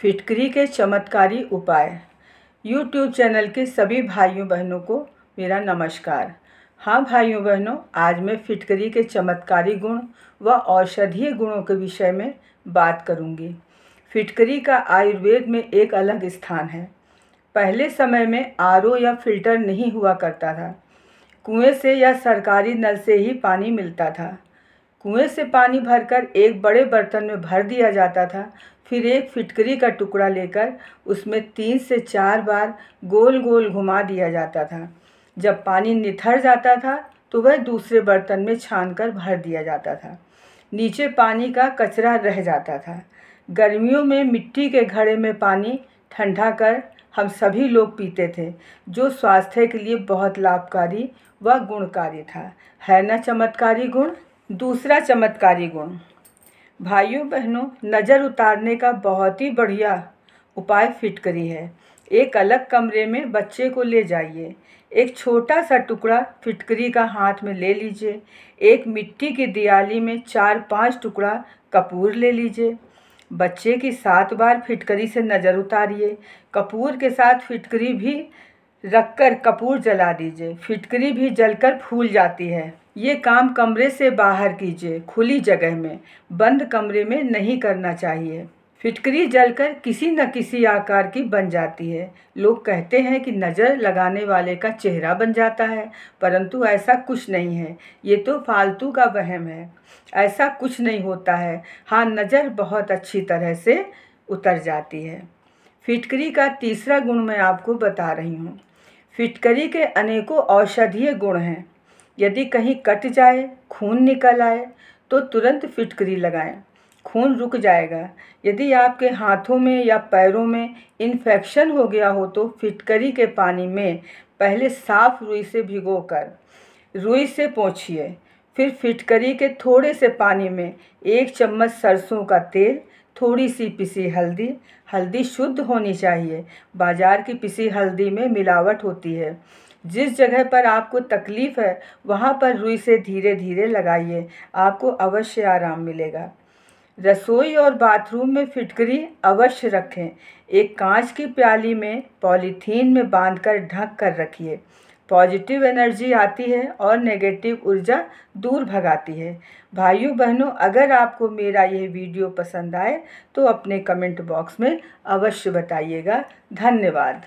फिटकरी के चमत्कारी उपाय यूट्यूब चैनल के सभी भाइयों बहनों को मेरा नमस्कार हाँ भाइयों बहनों आज मैं फिटकरी के चमत्कारी गुण व औषधीय गुणों के विषय में बात करूँगी फिटकरी का आयुर्वेद में एक अलग स्थान है पहले समय में आर या फिल्टर नहीं हुआ करता था कुएं से या सरकारी नल से ही पानी मिलता था कुएं से पानी भरकर एक बड़े बर्तन में भर दिया जाता था फिर एक फिटकरी का टुकड़ा लेकर उसमें तीन से चार बार गोल गोल घुमा दिया जाता था जब पानी निथर जाता था तो वह दूसरे बर्तन में छान कर भर दिया जाता था नीचे पानी का कचरा रह जाता था गर्मियों में मिट्टी के घड़े में पानी ठंडा कर हम सभी लोग पीते थे जो स्वास्थ्य के लिए बहुत लाभकारी व गुणकारी था है ना चमत्कारी गुण दूसरा चमत्कारी गुण भाइयों बहनों नज़र उतारने का बहुत ही बढ़िया उपाय फिट करी है एक अलग कमरे में बच्चे को ले जाइए एक छोटा सा टुकड़ा फिटकरी का हाथ में ले लीजिए एक मिट्टी की दियाली में चार पांच टुकड़ा कपूर ले लीजिए बच्चे की सात बार फिटकरी से नज़र उतारिए कपूर के साथ फिटकरी भी रखकर कपूर जला दीजिए फिटकरी भी जलकर फूल जाती है ये काम कमरे से बाहर कीजिए खुली जगह में बंद कमरे में नहीं करना चाहिए फिटकरी जलकर किसी न किसी आकार की बन जाती है लोग कहते हैं कि नज़र लगाने वाले का चेहरा बन जाता है परंतु ऐसा कुछ नहीं है ये तो फालतू का वहम है ऐसा कुछ नहीं होता है हाँ नज़र बहुत अच्छी तरह से उतर जाती है फिटकरी का तीसरा गुण मैं आपको बता रही हूँ फिटकरी के अनेकों औषधीय गुण हैं यदि कहीं कट जाए खून निकल आए तो तुरंत फिटकरी लगाएं खून रुक जाएगा यदि आपके हाथों में या पैरों में इन्फेक्शन हो गया हो तो फिटकरी के पानी में पहले साफ रुई से भिगोकर रुई से पोंछिए फिर फिटकरी के थोड़े से पानी में एक चम्मच सरसों का तेल थोड़ी सी पिसी हल्दी हल्दी शुद्ध होनी चाहिए बाज़ार की पिसी हल्दी में मिलावट होती है जिस जगह पर आपको तकलीफ़ है वहाँ पर रुई से धीरे धीरे लगाइए आपको अवश्य आराम मिलेगा रसोई और बाथरूम में फिटकरी अवश्य रखें एक कांच की प्याली में पॉलीथीन में बांधकर ढक कर रखिए पॉजिटिव एनर्जी आती है और नेगेटिव ऊर्जा दूर भगाती है भाइयों बहनों अगर आपको मेरा यह वीडियो पसंद आए तो अपने कमेंट बॉक्स में अवश्य बताइएगा धन्यवाद